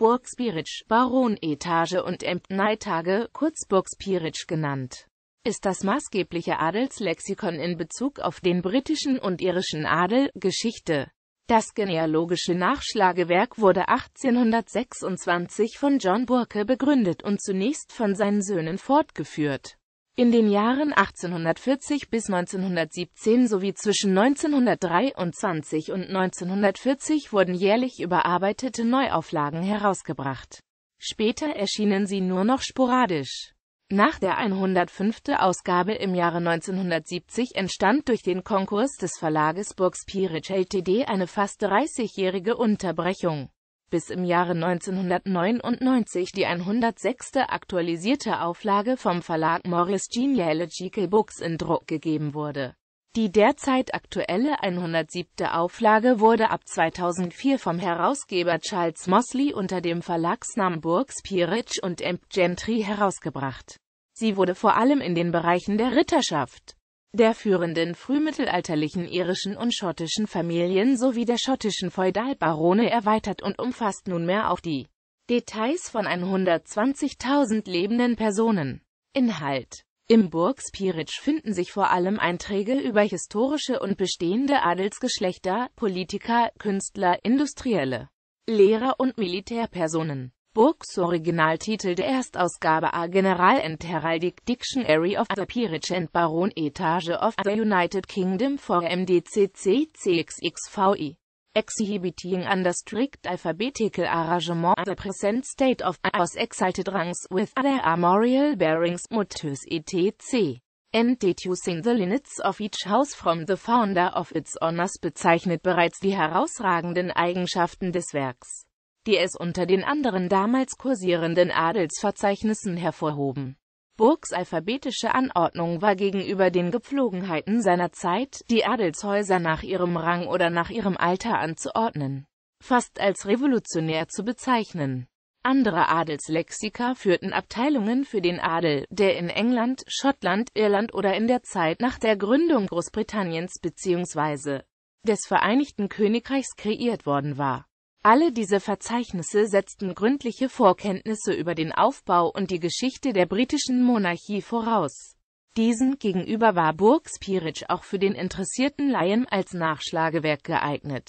Burg Spirich, Baronetage und Emtneitage, kurz Burg Spirich genannt, ist das maßgebliche Adelslexikon in Bezug auf den britischen und irischen Adel, Geschichte. Das genealogische Nachschlagewerk wurde 1826 von John Burke begründet und zunächst von seinen Söhnen fortgeführt. In den Jahren 1840 bis 1917 sowie zwischen 1923 und 1940 wurden jährlich überarbeitete Neuauflagen herausgebracht. Später erschienen sie nur noch sporadisch. Nach der 105. Ausgabe im Jahre 1970 entstand durch den Konkurs des Verlages Burg Ltd. eine fast 30-jährige Unterbrechung bis im Jahre 1999 die 106. aktualisierte Auflage vom Verlag Morris Genealogical Books in Druck gegeben wurde. Die derzeit aktuelle 107. Auflage wurde ab 2004 vom Herausgeber Charles Mosley unter dem Verlagsnamen Burks Pierich und M. Gentry herausgebracht. Sie wurde vor allem in den Bereichen der Ritterschaft der führenden frühmittelalterlichen irischen und schottischen Familien sowie der schottischen Feudalbarone erweitert und umfasst nunmehr auch die Details von 120.000 lebenden Personen. Inhalt Im Burg Spirich finden sich vor allem Einträge über historische und bestehende Adelsgeschlechter, Politiker, Künstler, Industrielle, Lehrer und Militärpersonen. Burks Originaltitel der Erstausgabe A General and Heraldic Dictionary of the Peerage and Baron Etage of the United Kingdom for MDCCCXXVI. Exhibiting under strict alphabetical arrangement the present state of A's exalted ranks with other armorial bearings, motus etc. And deducing the limits of each house from the founder of its honors bezeichnet bereits die herausragenden Eigenschaften des Werks die es unter den anderen damals kursierenden Adelsverzeichnissen hervorhoben. Burgs alphabetische Anordnung war gegenüber den Gepflogenheiten seiner Zeit, die Adelshäuser nach ihrem Rang oder nach ihrem Alter anzuordnen, fast als revolutionär zu bezeichnen. Andere Adelslexika führten Abteilungen für den Adel, der in England, Schottland, Irland oder in der Zeit nach der Gründung Großbritanniens bzw. des Vereinigten Königreichs kreiert worden war. Alle diese Verzeichnisse setzten gründliche Vorkenntnisse über den Aufbau und die Geschichte der britischen Monarchie voraus. Diesen gegenüber war Burg Spirich auch für den interessierten Laien als Nachschlagewerk geeignet.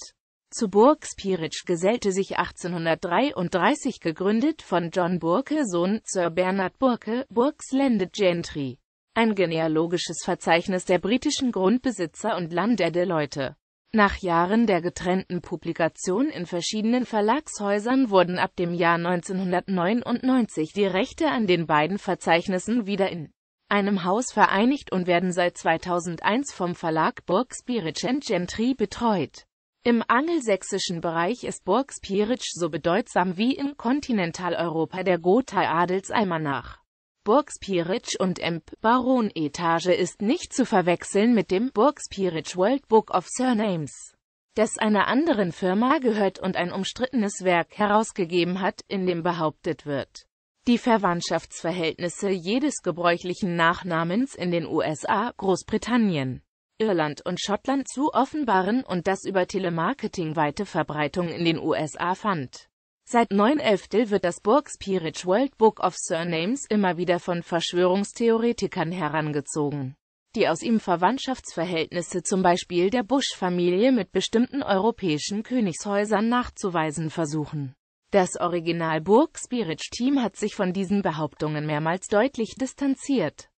Zu Burg Spirich gesellte sich 1833 gegründet von John Burke Sohn Sir Bernard Burke, Burke's Landed Gentry, ein genealogisches Verzeichnis der britischen Grundbesitzer und Landedeleute. Nach Jahren der getrennten Publikation in verschiedenen Verlagshäusern wurden ab dem Jahr 1999 die Rechte an den beiden Verzeichnissen wieder in einem Haus vereinigt und werden seit 2001 vom Verlag Burg Burgspirich Gentry betreut. Im angelsächsischen Bereich ist Burg Burgspirich so bedeutsam wie in Kontinentaleuropa der Gotha Adelsalmanach. Burgspirich und M. Baron Etage ist nicht zu verwechseln mit dem Burgspirich World Book of Surnames, das einer anderen Firma gehört und ein umstrittenes Werk herausgegeben hat, in dem behauptet wird, die Verwandtschaftsverhältnisse jedes gebräuchlichen Nachnamens in den USA, Großbritannien, Irland und Schottland zu offenbaren und das über Telemarketing weite Verbreitung in den USA fand Seit 9.11. wird das Burg Spirit World Book of Surnames immer wieder von Verschwörungstheoretikern herangezogen, die aus ihm Verwandtschaftsverhältnisse zum Beispiel der Bush-Familie mit bestimmten europäischen Königshäusern nachzuweisen versuchen. Das Original Burg Spirit Team hat sich von diesen Behauptungen mehrmals deutlich distanziert.